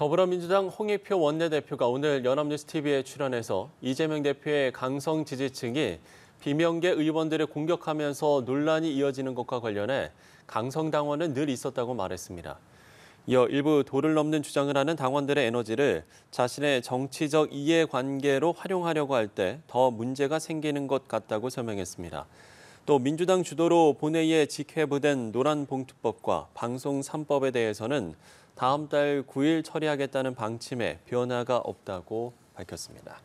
더불어민주당 홍익표 원내대표가 오늘 연합뉴스TV에 출연해서 이재명 대표의 강성 지지층이 비명계 의원들을 공격하면서 논란이 이어지는 것과 관련해 강성 당원은 늘 있었다고 말했습니다. 이어 일부 도를 넘는 주장을 하는 당원들의 에너지를 자신의 정치적 이해관계로 활용하려고 할 때 더 문제가 생기는 것 같다고 설명했습니다. 또 민주당 주도로 본회의에 직회부된 노란봉투법과 방송 3법에 대해서는 다음 달 9일 처리하겠다는 방침에 변화가 없다고 밝혔습니다.